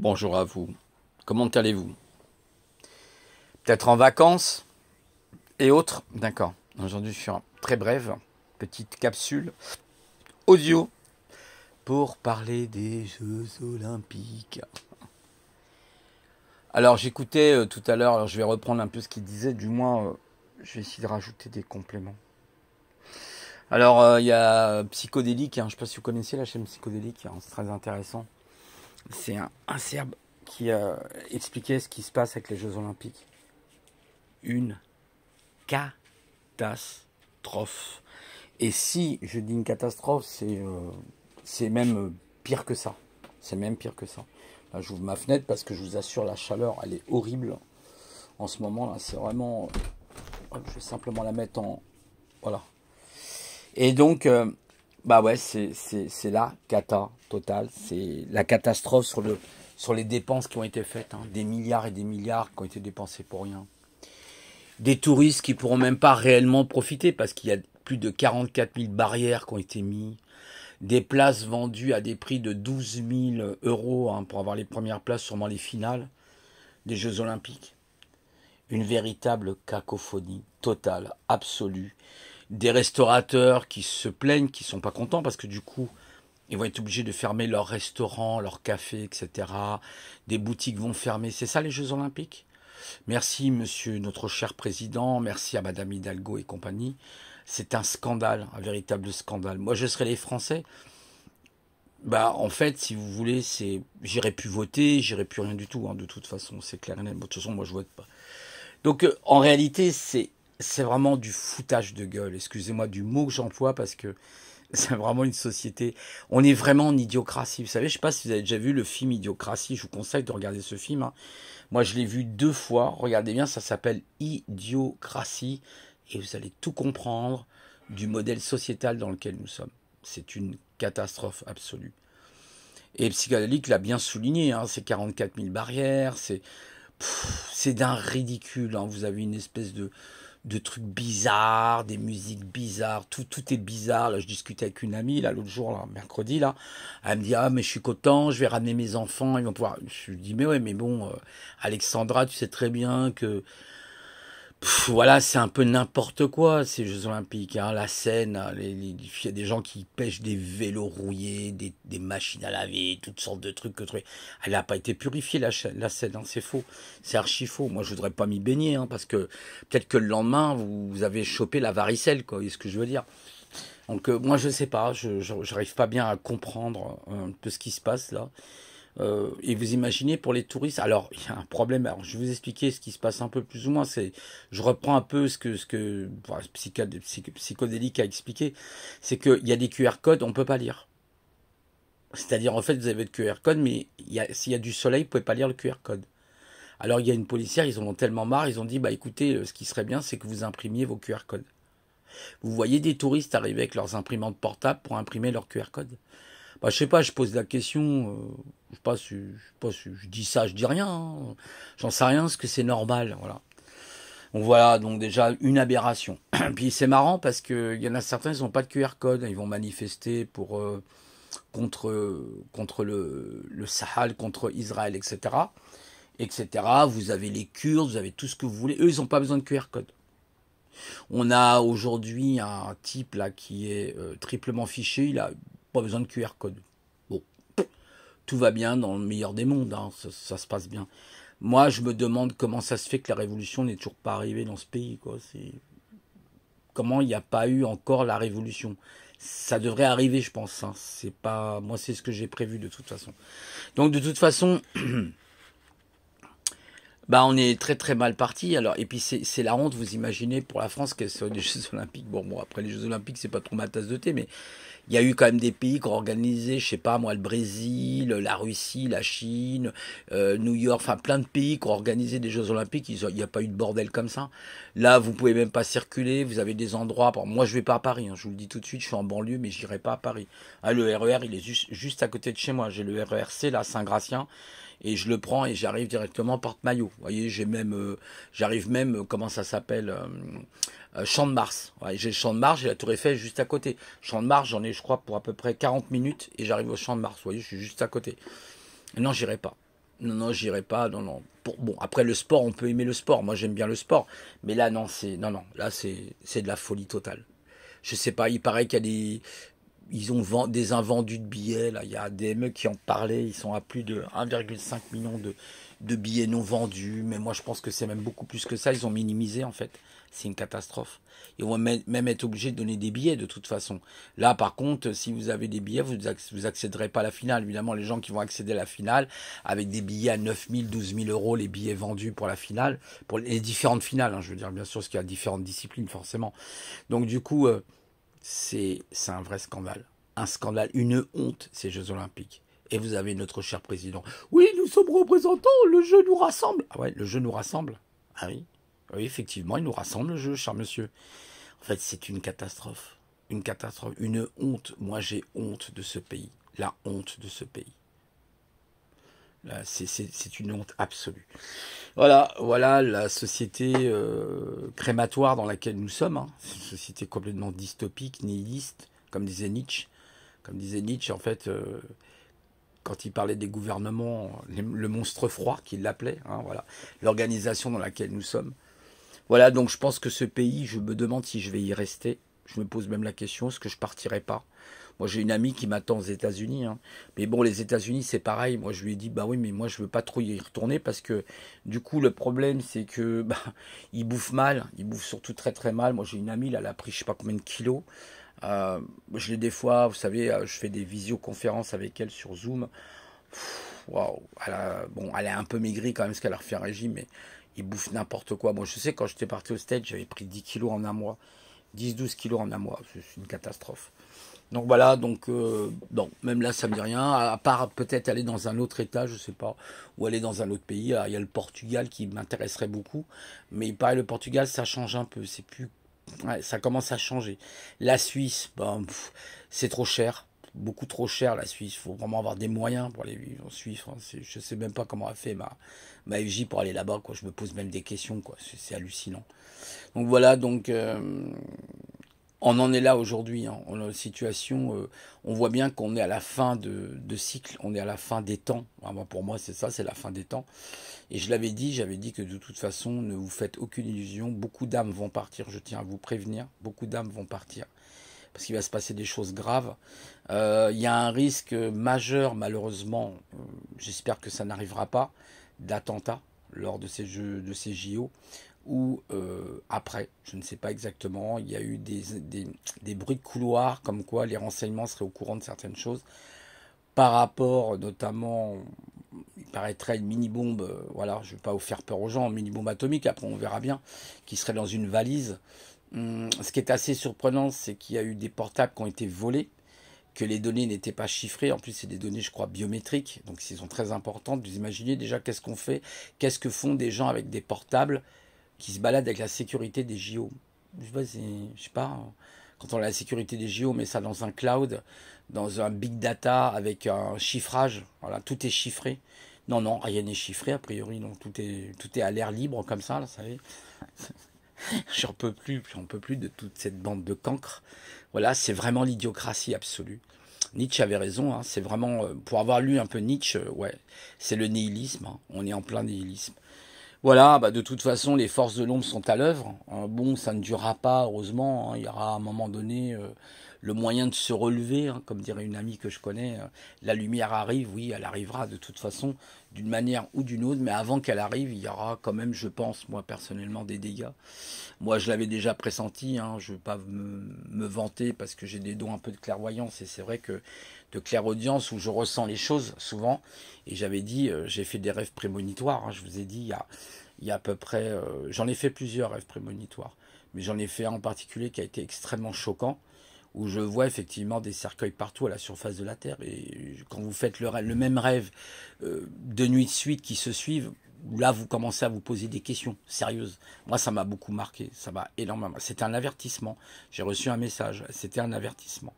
Bonjour à vous. Comment allez-vous Peut-être en vacances et autres D'accord. Aujourd'hui, je suis en très brève petite capsule audio pour parler des Jeux Olympiques. Alors, j'écoutais euh, tout à l'heure, je vais reprendre un peu ce qu'il disait, du moins, euh, je vais essayer de rajouter des compléments. Alors, euh, il y a Psychodélique, hein, je ne sais pas si vous connaissez la chaîne Psychodélique, hein, c'est très intéressant. C'est un, Serbe qui a expliqué ce qui se passe avec les Jeux Olympiques. Une catastrophe. Et si je dis une catastrophe, c'est euh, même euh, pire que ça. C'est même pire que ça. Là, j'ouvre ma fenêtre parce que je vous assure, la chaleur, elle est horrible. En ce moment, là, c'est vraiment. Euh, je vais simplement la mettre en. Voilà. Et donc, bah ouais, c'est la cata totale. C'est la catastrophe sur, le, sur les dépenses qui ont été faites. Hein. Des milliards et des milliards qui ont été dépensés pour rien. Des touristes qui pourront même pas réellement profiter parce qu'il y a plus de 44 000 barrières qui ont été mises. Des places vendues à des prix de 12 000 euros hein, pour avoir les premières places, sûrement les finales des Jeux Olympiques. Une véritable cacophonie totale, absolue des restaurateurs qui se plaignent, qui sont pas contents parce que du coup, ils vont être obligés de fermer leurs restaurants, leurs cafés, etc. Des boutiques vont fermer. C'est ça les Jeux Olympiques Merci, monsieur notre cher président. Merci à madame Hidalgo et compagnie. C'est un scandale, un véritable scandale. Moi, je serais les Français. Bah, en fait, si vous voulez, c'est j'irai plus voter, j'irai plus rien du tout. Hein. de toute façon, c'est clair. De toute façon, moi, je vote pas. Donc, euh, en réalité, c'est c'est vraiment du foutage de gueule. Excusez-moi du mot que j'emploie parce que c'est vraiment une société. On est vraiment en idiocratie. Vous savez, je sais pas si vous avez déjà vu le film Idiocratie. Je vous conseille de regarder ce film. Hein. Moi, je l'ai vu deux fois. Regardez bien, ça s'appelle Idiocratie. Et vous allez tout comprendre du modèle sociétal dans lequel nous sommes. C'est une catastrophe absolue. Et Psychadélique l'a bien souligné, hein. c'est 44 000 barrières, c'est, c'est d'un ridicule. Hein. Vous avez une espèce de, de trucs bizarres, des musiques bizarres, tout, tout est bizarre. Là, je discutais avec une amie, là, l'autre jour, là, mercredi, là, elle me dit, ah, mais je suis content, je vais ramener mes enfants, ils vont pouvoir... Je lui dis, mais ouais, mais bon, euh, Alexandra, tu sais très bien que voilà, c'est un peu n'importe quoi ces Jeux Olympiques. Hein. La scène, hein, il y a des gens qui pêchent des vélos rouillés, des, des machines à laver, toutes sortes de trucs. Que trucs. Elle n'a pas été purifiée la, la scène, hein, c'est faux, c'est archi faux. Moi, je voudrais pas m'y baigner parce que peut-être que le lendemain, vous, avez chopé la varicelle, quoi. Est ce que je veux dire Donc, euh, moi, je sais pas, je n'arrive pas bien à comprendre euh, un peu ce qui se passe là. Euh, et vous imaginez pour les touristes, alors il y a un problème, alors je vais vous expliquer ce qui se passe un peu plus ou moins, c'est, je reprends un peu ce que, ce que Psychodélique a expliqué, c'est qu'il y a des QR codes, on ne peut pas lire. C'est-à-dire en fait vous avez des QR code, mais s'il y a du soleil, vous pouvez pas lire le QR code. Alors il y a une policière, ils en ont tellement marre, ils ont dit, bah écoutez, euh, ce qui serait bien, c'est que vous imprimiez vos QR codes. Vous voyez des touristes arriver avec leurs imprimantes portables pour imprimer leur QR code bah, je sais pas, je pose la question, euh, je sais pas je sais pas si je dis ça, je dis rien, hein. j'en sais rien, ce que c'est normal, voilà. Donc voilà, donc déjà une aberration. Puis c'est marrant parce que il y en a certains, ils n'ont pas de QR code, ils vont manifester pour euh, contre contre le, le Sahel, contre Israël, etc., etc. Vous avez les Kurdes, vous avez tout ce que vous voulez. Eux, ils n'ont pas besoin de QR code. On a aujourd'hui un type là qui est euh, triplement fiché. Il a besoin de QR code. Bon, tout va bien dans le meilleur des mondes, hein, ça, se passe bien. Moi, je me demande comment ça se fait que la révolution n'est toujours pas arrivée dans ce pays. Quoi. Comment il n'y a pas eu encore la révolution Ça devrait arriver, je pense. Hein. C'est pas moi, c'est ce que j'ai prévu de toute façon. Donc, de toute façon, bah, on est très très mal parti. Alors, et puis c'est la honte. Vous imaginez pour la France qu'elle soit des Jeux Olympiques. Bon, bon, après les Jeux Olympiques, c'est pas trop ma tasse de thé, mais il y a eu quand même des pays qui ont organisé, je sais pas moi, le Brésil, la Russie, la Chine, euh, New York, enfin plein de pays qui ont organisé des Jeux Olympiques. il n'y a pas eu de bordel comme ça. Là, vous pouvez même pas circuler. Vous avez des endroits. moi, je vais pas à Paris. Hein, je vous le dis tout de suite. Je suis en banlieue, mais j'irai pas à Paris. Ah, le RER, e il est juste, juste à côté de chez moi. J'ai le RERC là, Saint-Gratien et je le prends et j'arrive directement porte-maillot. Vous voyez, j'ai même, euh, j'arrive même, euh, comment ça s'appelle, euh, Champ de Mars. j'ai le Champ de Mars, j'ai la Tour Eiffel juste à côté. Champ de Mars, j'en ai, je crois, pour à peu près 40 minutes et j'arrive au Champ de Mars. Vous voyez, je suis juste à côté. Non, j'irai pas. Non, non, j'irai pas. Non, non. bon, après le sport, on peut aimer le sport. Moi, j'aime bien le sport. Mais là, non, c'est, non, non. Là, c'est, de la folie totale. Je sais pas. Il paraît qu'il y a des, ils ont vend, des invendus de billets. Là, il y a des mecs qui en parlé. Ils sont à plus de 1,5 million de, de billets non vendus. Mais moi, je pense que c'est même beaucoup plus que ça. Ils ont minimisé, en fait c'est une catastrophe. Ils vont même être obligés de donner des billets de toute façon. Là, par contre, euh, si vous avez des billets, vous vous accéderez pas à la finale. Évidemment, les gens qui vont accéder à la finale, avec des billets à 9 000, 12 000 euros, les billets vendus pour la finale, pour les différentes finales, hein, je veux dire, bien sûr, parce qu'il y a différentes disciplines, forcément. Donc, du coup, euh, c'est un vrai scandale. Un scandale, une honte, ces Jeux Olympiques et vous avez notre cher président. Oui, nous sommes représentants, le jeu nous rassemble. Ah ouais, le jeu nous rassemble. Ah oui, oui, effectivement, il nous rassemble le jeu, cher monsieur. En fait, c'est une catastrophe. Une catastrophe, une honte. Moi, j'ai honte de ce pays. La honte de ce pays. C'est une honte absolue. Voilà, voilà la société euh, crématoire dans laquelle nous sommes. Hein. C'est une société complètement dystopique, nihiliste, comme disait Nietzsche. Comme disait Nietzsche, en fait, euh, quand il parlait des gouvernements, le monstre froid qu'il l'appelait, hein, voilà, l'organisation dans laquelle nous sommes. Voilà, donc je pense que ce pays, je me demande si je vais y rester. Je me pose même la question, est-ce que je partirai pas Moi, j'ai une amie qui m'attend aux États-Unis. Hein. Mais bon, les États-Unis, c'est pareil. Moi, je lui ai dit, bah oui, mais moi, je veux pas trop y retourner parce que, du coup, le problème, c'est que, bah, il bouffent mal. Ils bouffent surtout très, très mal. Moi, j'ai une amie, là, elle a pris, je sais pas combien de kilos. Euh, je l'ai des fois, vous savez, euh, je fais des visioconférences avec elle sur Zoom. Waouh, elle bon, elle est un peu maigrie quand même, parce qu'elle a refait un régime, mais ils bouffent n'importe quoi. Moi, je sais, quand j'étais parti au stage, j'avais pris 10 kilos en un mois. 10-12 kilos en un mois. C'est une catastrophe. Donc voilà, donc euh, bon, même là ça me dit rien, à part peut-être aller dans un autre état, je sais pas, ou aller dans un autre pays. Ah, il y a le Portugal qui m'intéresserait beaucoup, mais il le Portugal ça change un peu, c'est plus, ça commence à changer. La Suisse, ben, c'est trop cher beaucoup trop cher la Suisse. Il faut vraiment avoir des moyens pour aller vivre en Suisse. je Je sais même pas comment a fait ma, ma FJ pour aller là-bas. Quoi. Je me pose même des questions. C'est, hallucinant. Donc voilà, donc euh, on en est là aujourd'hui. Hein. On a situation, euh, on voit bien qu'on est à la fin de, cycle, on est à la fin des temps. pour moi, c'est ça, c'est la fin des temps. Et je l'avais dit, j'avais dit que de toute façon, ne vous faites aucune illusion. Beaucoup d'âmes vont partir, je tiens à vous prévenir. Beaucoup d'âmes vont partir parce qu'il va se passer des choses graves. Euh, il y a un risque majeur, malheureusement, euh, j'espère que ça n'arrivera pas, d'attentat lors de ces jeux, de ces JO, ou euh, après, je ne sais pas exactement. Il y a eu des, bruits de couloir, comme quoi les renseignements seraient au courant de certaines choses par rapport notamment, il paraîtrait une mini-bombe, voilà, je ne vais pas vous faire peur aux gens, une mini-bombe atomique, après on verra bien, qui serait dans une valise. Hum, ce qui est assez surprenant, c'est qu'il y a eu des portables qui ont été volés, que les données n'étaient pas chiffrées. En plus, c'est des données, je crois, biométriques, donc elles sont très importantes. Vous imaginez déjà qu'est-ce qu'on fait, qu'est-ce que font des gens avec des portables qui se baladent avec la sécurité des JO. Je sais je sais pas quand on a la sécurité des JO, on met ça dans un cloud, dans un big data avec un chiffrage. Voilà, tout est chiffré. Non, non, rien n'est chiffré a priori, non, tout est, tout est à l'air libre comme ça, vous savez. J'en peux plus, j'en peux plus de toute cette bande de cancres. Voilà, c'est vraiment l'idiocratie absolue. Nietzsche avait raison, hein, c'est vraiment, euh, pour avoir lu un peu Nietzsche, euh, ouais, c'est le nihilisme, hein. on est en plein nihilisme. Voilà, bah de toute façon, les forces de l'ombre sont à l'œuvre. Hein. Bon, ça ne durera pas, heureusement. il y aura à un moment donné euh, le moyen de se relever, hein, comme dirait une amie que je connais, euh, la lumière arrive, oui, elle arrivera de toute façon, d'une manière ou d'une autre, mais avant qu'elle arrive, il y aura quand même, je pense, moi personnellement, des dégâts. Moi, je l'avais déjà pressenti, hein, je ne veux pas me, vanter parce que j'ai des dons un peu de clairvoyance, et c'est vrai que de clairaudience où je ressens les choses souvent, et j'avais dit, euh, j'ai fait des rêves prémonitoires, hein, je vous ai dit, il y a, à peu près, euh, j'en ai fait plusieurs rêves prémonitoires, mais j'en ai fait un en particulier qui a été extrêmement choquant où je vois effectivement des cercueils partout à la surface de la Terre. Et quand vous faites le, même rêve euh, de nuit de suite qui se suivent, là vous commencez à vous poser des questions sérieuses. Moi ça m'a beaucoup marqué, ça m'a énormément. C'était un avertissement. J'ai reçu un message, c'était un avertissement.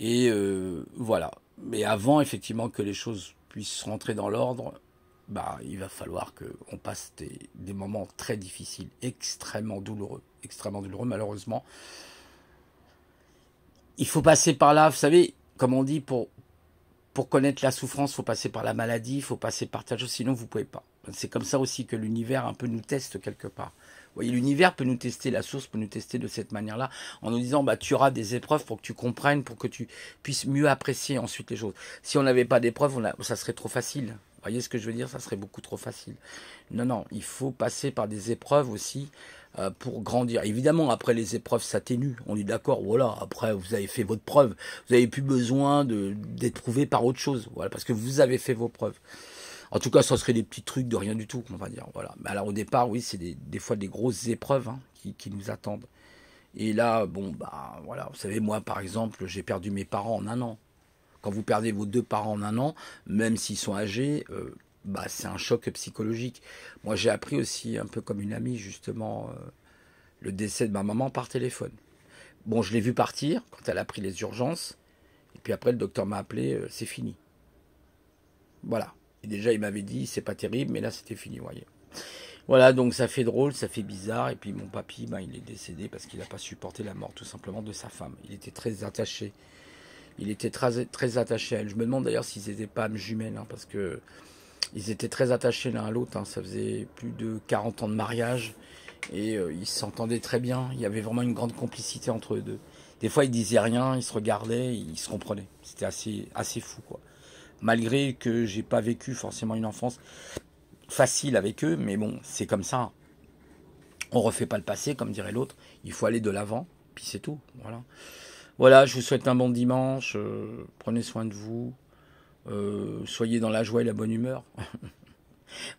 Et euh, voilà. Mais avant effectivement que les choses puissent rentrer dans l'ordre, bah il va falloir qu'on passe des moments très difficiles, extrêmement douloureux, extrêmement douloureux malheureusement il faut passer par là, vous savez, comme on dit, pour, pour connaître la souffrance, il faut passer par la maladie, il faut passer par ta chose, sinon vous pouvez pas. C'est comme ça aussi que l'univers un peu nous teste quelque part. Vous voyez, l'univers peut nous tester, la source peut nous tester de cette manière-là, en nous disant, bah, tu auras des épreuves pour que tu comprennes, pour que tu puisses mieux apprécier ensuite les choses. Si on n'avait pas d'épreuves, ça serait trop facile. Vous voyez ce que je veux dire Ça serait beaucoup trop facile. Non, non, il faut passer par des épreuves aussi euh, pour grandir. Évidemment, après les épreuves s'atténuent, on est d'accord, voilà, après vous avez fait votre preuve, vous n'avez plus besoin d'être prouvé par autre chose, voilà, parce que vous avez fait vos preuves. En tout cas, ça serait des petits trucs de rien du tout, on va dire. Voilà. Mais alors au départ, oui, c'est des, fois des grosses épreuves hein, qui, qui, nous attendent. Et là, bon, bah voilà, vous savez, moi par exemple, j'ai perdu mes parents en un an. Quand vous perdez vos deux parents en un an, même s'ils sont âgés, euh, bah, c'est un choc psychologique. Moi, j'ai appris aussi, un peu comme une amie, justement, euh, le décès de ma maman par téléphone. Bon, je l'ai vu partir quand elle a pris les urgences. Et puis après, le docteur m'a appelé, euh, c'est fini. Voilà. Et déjà, il m'avait dit, c'est pas terrible, mais là, c'était fini, vous voyez. Voilà, donc ça fait drôle, ça fait bizarre. Et puis mon papy, ben, il est décédé parce qu'il n'a pas supporté la mort, tout simplement, de sa femme. Il était très attaché. Il était très, très attaché à elle. Je me demande d'ailleurs s'ils n'étaient pas âmes jumelles, hein, parce que ils étaient très attachés l'un à l'autre, hein. ça faisait plus de 40 ans de mariage et euh, ils s'entendaient très bien. Il y avait vraiment une grande complicité entre eux deux. Des fois, ils disaient rien, ils se regardaient, ils se comprenaient. C'était assez, assez fou, quoi. Malgré que j'ai pas vécu forcément une enfance facile avec eux, mais bon, c'est comme ça. On refait pas le passé, comme dirait l'autre. Il faut aller de l'avant, puis c'est tout. Voilà. Voilà, je vous souhaite un bon dimanche. Euh, prenez soin de vous. Euh, soyez dans la joie et la bonne humeur.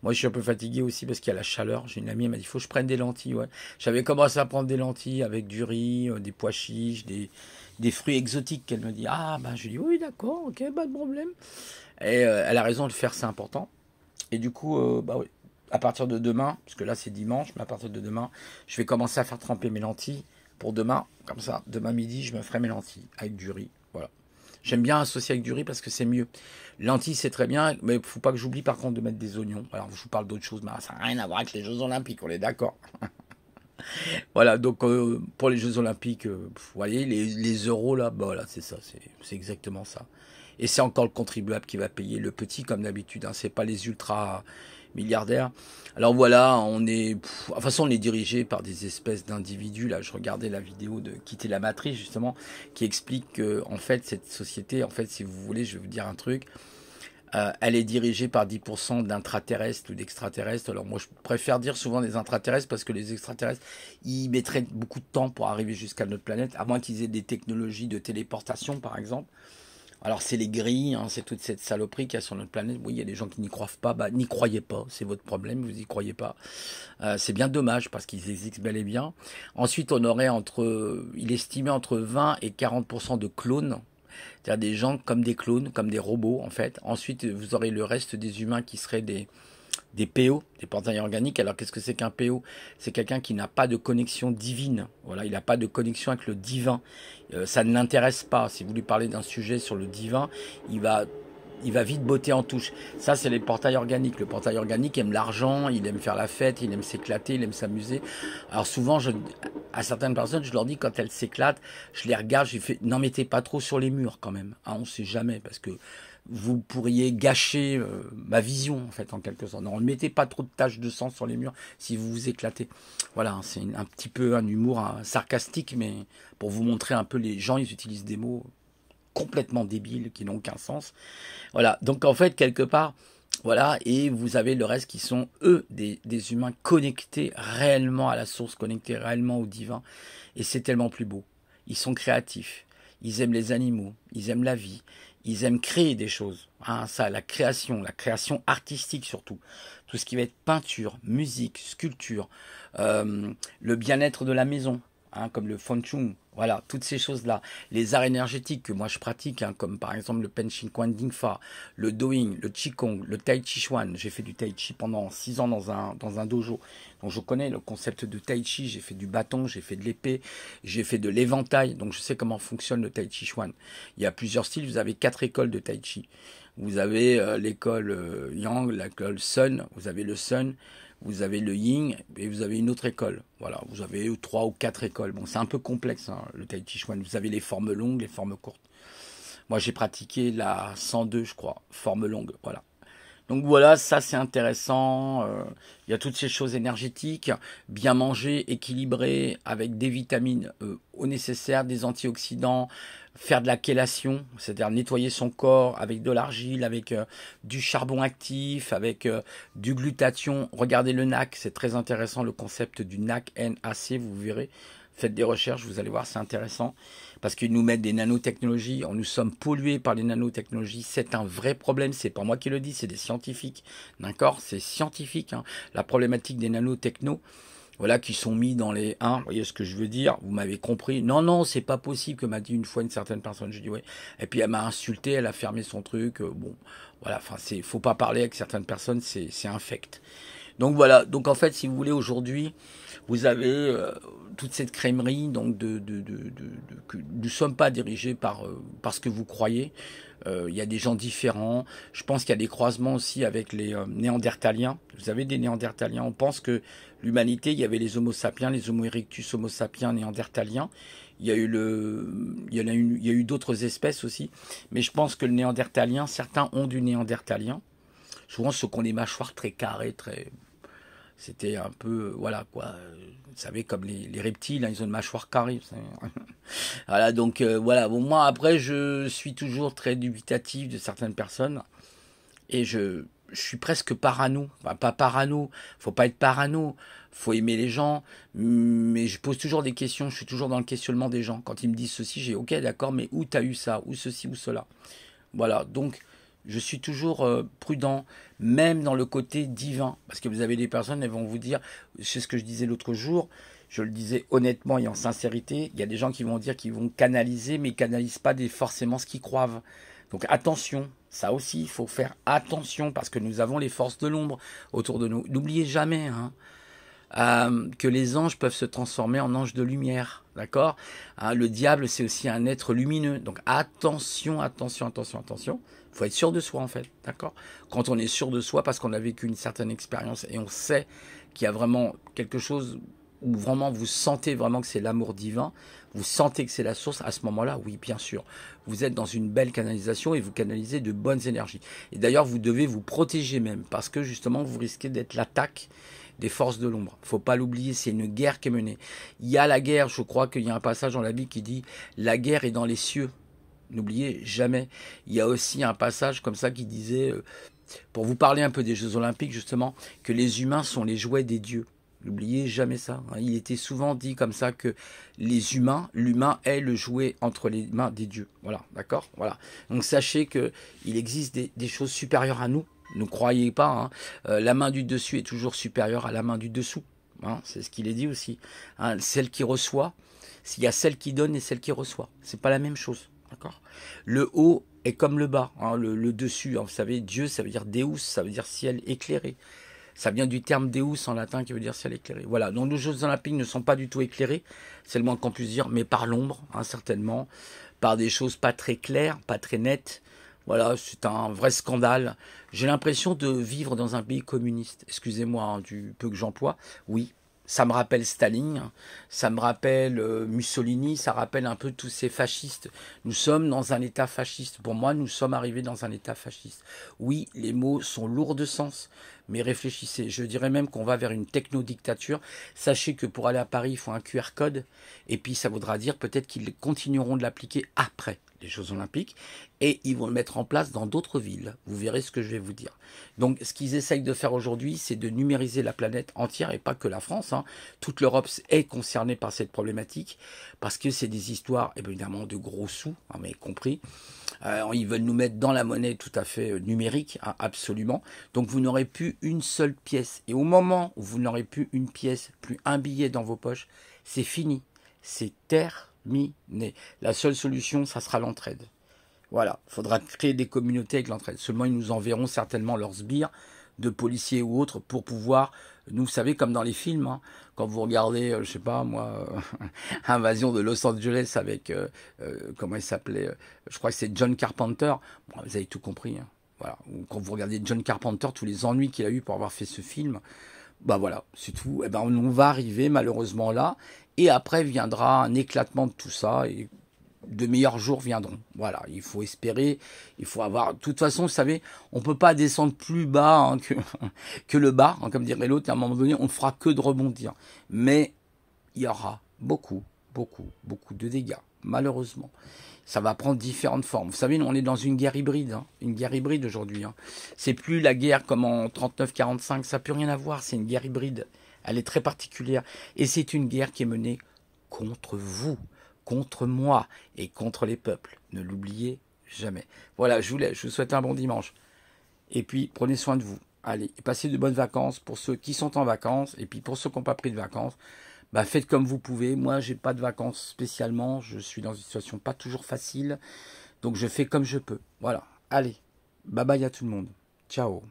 Moi, je suis un peu fatigué aussi parce qu'il y a la chaleur. J'ai une amie, elle m'a dit, il faut que je prenne des lentilles. J'avais commencé à prendre des lentilles avec du riz, euh, des pois chiches, des, fruits exotiques. Qu'elle me dit, ah, ben, je dis, oui, d'accord, ok, pas de problème. Et euh, elle a raison de faire, c'est important. Et du coup, bah à partir de demain, parce que là, c'est dimanche, mais à partir de demain, je vais commencer à faire tremper mes lentilles pour demain. Comme ça, demain midi, je me ferai mes lentilles avec du riz. J'aime bien associer avec du riz parce que c'est mieux. Lentilles, c'est très bien, mais faut pas que j'oublie par contre de mettre des oignons. Alors, je vous parle d'autre chose, mais ça n'a rien à voir avec les Jeux Olympiques, on est d'accord. voilà, donc euh, pour les Jeux Olympiques, euh, vous voyez, les, euros là, bah, c'est ça, c'est exactement ça. Et c'est encore le contribuable qui va payer, le petit comme d'habitude, hein, c'est pas les ultra milliardaires. Alors voilà, on est, pff, façon, on est dirigé par des espèces d'individus. Là, je regardais la vidéo de Quitter la matrice justement, qui explique que en fait cette société, en fait, si vous voulez, je vais vous dire un truc. Euh, elle est dirigée par 10% d'intraterrestres ou d'extraterrestres. Alors moi, je préfère dire souvent des intraterrestres parce que les extraterrestres, ils mettraient beaucoup de temps pour arriver jusqu'à notre planète, à moins qu'ils aient des technologies de téléportation, par exemple. Alors c'est les grilles, hein, c'est toute cette saloperie qu'il y a sur notre planète. Oui, il y a des gens qui n'y croient pas, bah, n'y croyez pas, c'est votre problème, vous n'y croyez pas. Euh, c'est bien dommage parce qu'ils existent bel et bien. Ensuite, on aurait entre, il estimait entre 20 et 40% de clones. C'est-à-dire des gens comme des clones, comme des robots en fait. Ensuite, vous aurez le reste des humains qui seraient des, des PO, des portails organiques. Alors qu'est-ce que c'est qu'un PO C'est quelqu'un qui n'a pas de connexion divine. Voilà, il n'a pas de connexion avec le divin. Euh, ça ne l'intéresse pas. Si vous lui parlez d'un sujet sur le divin, il va il va vite botter en touche. Ça, c'est les portails organiques. Le portail organique aime l'argent, il aime faire la fête, il aime s'éclater, il aime s'amuser. Alors souvent, je, à certaines personnes, je leur dis quand elles s'éclatent, je les regarde, je fais, n'en mettez pas trop sur les murs quand même. on hein, on sait jamais parce que vous pourriez gâcher euh, ma vision en fait en quelque sorte. Non, ne mettez pas trop de taches de sang sur les murs si vous vous éclatez. Voilà, hein, c'est un petit peu un humour hein, sarcastique, mais pour vous montrer un peu les gens, ils utilisent des mots complètement débiles qui n'ont aucun sens. Voilà, donc en fait quelque part, voilà, et vous avez le reste qui sont eux des humains connectés réellement à la source, connectés réellement au divin, et c'est tellement plus beau. Ils sont créatifs, ils aiment les animaux, ils aiment la vie, ils aiment créer des choses. Hein, ça, la création, la création artistique surtout. Tout ce qui va être peinture, musique, sculpture, euh, le bien-être de la maison, hein, comme le feng voilà, toutes ces choses-là. Les arts énergétiques que moi je pratique, hein, comme par exemple le penching Quan Fa, le Doing, le Kong, le Tai Chi Chuan. J'ai fait du Tai Chi pendant six ans dans un, dojo. Donc je connais le concept de Tai Chi, j'ai fait du bâton, j'ai fait de l'épée, j'ai fait de l'éventail. Donc je sais comment fonctionne le Tai Chi Chuan. Il y a plusieurs styles, vous avez quatre écoles de Tai Chi. Vous avez euh, l'école euh, Yang, l'école Sun, vous avez le Sun, vous avez le yin et vous avez une autre école. Voilà, vous avez trois ou quatre écoles. Bon, c'est un peu complexe hein, le Tai Chi Chuan. Vous avez les formes longues, les formes courtes. Moi, j'ai pratiqué la 102, je crois, forme longue. Voilà. Donc voilà, ça c'est intéressant. Euh, il y a toutes ces choses énergétiques, bien manger, équilibré, avec des vitamines euh, au nécessaire, des antioxydants, faire de la chélation, c'est-à-dire nettoyer son corps avec de l'argile, avec euh, du charbon actif, avec euh, du glutathion. Regardez le NAC, c'est très intéressant le concept du NAC, NAC, vous verrez. Faites des recherches, vous allez voir, c'est intéressant. Parce qu'ils nous mettent des nanotechnologies, on oh, nous sommes pollués par les nanotechnologies, c'est un vrai problème, c'est pas moi qui le dis, c'est des scientifiques, d'accord C'est scientifique, hein, la problématique des nanotechnos voilà, qui sont mis dans les 1. Vous voyez ce que je veux dire Vous m'avez compris Non, non, c'est pas possible que m'a dit une fois une certaine personne. Je dis oui. Et puis elle m'a insulté, elle a fermé son truc. Euh, bon, voilà. Enfin, c'est, faut pas parler avec certaines personnes, c'est, c'est infect. Donc voilà, donc en fait, si vous voulez, aujourd'hui, vous avez euh, toute cette crémerie. donc de, de, que sommes pas dirigés par euh, parce ce que vous croyez. Euh, il y a des gens différents. Je pense qu'il y a des croisements aussi avec les néandertaliens. Vous avez des néandertaliens. On pense que l'humanité, il y avait les Homo sapiens, les Homo erectus, Homo sapiens, néandertaliens. Il y a eu le, il y en a il y a eu d'autres espèces aussi. Mais je pense que le néandertalien, certains ont du néandertalien. Souvent, ceux qui ont des mâchoires très carrées, très c'était un peu, euh, voilà quoi. Vous savez, comme les, reptiles, hein, ils ont une mâchoire carrée. voilà, donc euh, voilà. Bon, moi, après, je suis toujours très dubitatif de certaines personnes. Et je, suis presque parano. Enfin, pas parano. Faut pas être parano. Faut aimer les gens. Mais je pose toujours des questions. Je suis toujours dans le questionnement des gens. Quand ils me disent ceci, j'ai OK, d'accord, mais où t'as eu ça ou ceci, ou cela Voilà, donc je suis toujours euh, prudent, même dans le côté divin. Parce que vous avez des personnes, elles vont vous dire, c'est ce que je disais l'autre jour, je le disais honnêtement et en sincérité, il y a des gens qui vont dire qu'ils vont canaliser, mais ils canalisent pas des, forcément ce qu'ils croivent. Donc attention, ça aussi, il faut faire attention parce que nous avons les forces de l'ombre autour de nous. N'oubliez jamais, hein, euh, que les anges peuvent se transformer en anges de lumière. D'accord ah, Le diable, c'est aussi un être lumineux. Donc attention, attention, attention, attention. Il faut être sûr de soi, en fait. D'accord Quand on est sûr de soi, parce qu'on a vécu une certaine expérience et on sait qu'il y a vraiment quelque chose où vraiment vous sentez vraiment que c'est l'amour divin, vous sentez que c'est la source, à ce moment-là, oui, bien sûr, vous êtes dans une belle canalisation et vous canalisez de bonnes énergies. Et d'ailleurs, vous devez vous protéger même, parce que justement, vous risquez d'être l'attaque des forces de l'ombre. Faut pas l'oublier, c'est une guerre qui est menée. Il y a la guerre, je crois qu'il y a un passage dans la Bible qui dit la guerre est dans les cieux. N'oubliez jamais. Il y a aussi un passage comme ça qui disait, euh, pour vous parler un peu des Jeux Olympiques justement, que les humains sont les jouets des dieux. N'oubliez jamais ça. Hein. Il était souvent dit comme ça que les humains, l'humain est le jouet entre les mains des dieux. Voilà, d'accord Voilà. Donc sachez qu'il existe des, choses supérieures à nous. Ne croyez pas. Hein. Euh, la main du dessus est toujours supérieure à la main du dessous. Hein. c'est ce qu'il est dit aussi. celle qui reçoit, s'il y a celle qui donne et celle qui reçoit, c'est pas la même chose. D'accord Le haut est comme le bas, le, dessus. vous savez, Dieu, ça veut dire déus », ça veut dire ciel éclairé. Ça vient du terme Deus en latin qui veut dire ciel éclairé. Voilà, donc nos Jeux olympiques ne sont pas du tout éclairés, c'est le moins qu'on puisse dire, mais par l'ombre, hein, certainement, par des choses pas très claires, pas très nettes. Voilà, c'est un vrai scandale. J'ai l'impression de vivre dans un pays communiste. Excusez-moi hein, du peu que j'emploie. Oui, ça me rappelle Staline, ça me rappelle euh, Mussolini, ça rappelle un peu tous ces fascistes. Nous sommes dans un État fasciste. Pour moi, nous sommes arrivés dans un État fasciste. Oui, les mots sont lourds de sens, mais réfléchissez. Je dirais même qu'on va vers une techno-dictature. Sachez que pour aller à Paris, il faut un QR code, et puis ça voudra dire peut-être qu'ils continueront de l'appliquer après les Jeux Olympiques, et ils vont le mettre en place dans d'autres villes. Vous verrez ce que je vais vous dire. Donc, ce qu'ils essayent de faire aujourd'hui, c'est de numériser la planète entière et pas que la France. Hein. Toute l'Europe est concernée par cette problématique parce que c'est des histoires, évidemment, de gros sous, mais hein, compris. Euh, ils veulent nous mettre dans la monnaie tout à fait euh, numérique, hein, absolument. Donc, vous n'aurez plus une seule pièce. Et au moment où vous n'aurez plus une pièce, plus un billet dans vos poches, c'est fini. C'est terre la seule solution, ça sera l'entraide. Voilà, il faudra créer des communautés avec l'entraide. Seulement, ils nous enverront certainement leurs sbires de policiers ou autres pour pouvoir, nous vous savez, comme dans les films, hein, quand vous regardez, je euh, je sais pas moi, Invasion de Los Angeles avec, euh, euh, comment il s'appelait, je crois que c'est John Carpenter, bon, vous avez tout compris. Hein. voilà. Ou quand vous regardez John Carpenter, tous les ennuis qu'il a eu pour avoir fait ce film, bah voilà, c'est tout. Et eh ben on va arriver malheureusement là, et après viendra un éclatement de tout ça et de meilleurs jours viendront. Voilà, il faut espérer, il faut avoir. De toute façon, vous savez, on ne peut pas descendre plus bas hein, que, le bas, hein, comme dirait l'autre. À un moment donné, on ne fera que de rebondir. Mais il y aura beaucoup, beaucoup, beaucoup de dégâts, malheureusement. Ça va prendre différentes formes. Vous savez, on est dans une guerre hybride, hein, une guerre hybride aujourd'hui. C'est plus la guerre comme en 39-45, ça n'a plus rien à voir. C'est une guerre hybride. Elle est très particulière. Et c'est une guerre qui est menée contre vous, contre moi et contre les peuples. Ne l'oubliez jamais. Voilà, je vous, laisse, je vous souhaite un bon dimanche. Et puis, prenez soin de vous. Allez, passez de bonnes vacances pour ceux qui sont en vacances. Et puis, pour ceux qui n'ont pas pris de vacances, bah, faites comme vous pouvez. Moi, j'ai pas de vacances spécialement. Je suis dans une situation pas toujours facile. Donc, je fais comme je peux. Voilà. Allez, bye bye à tout le monde. Ciao.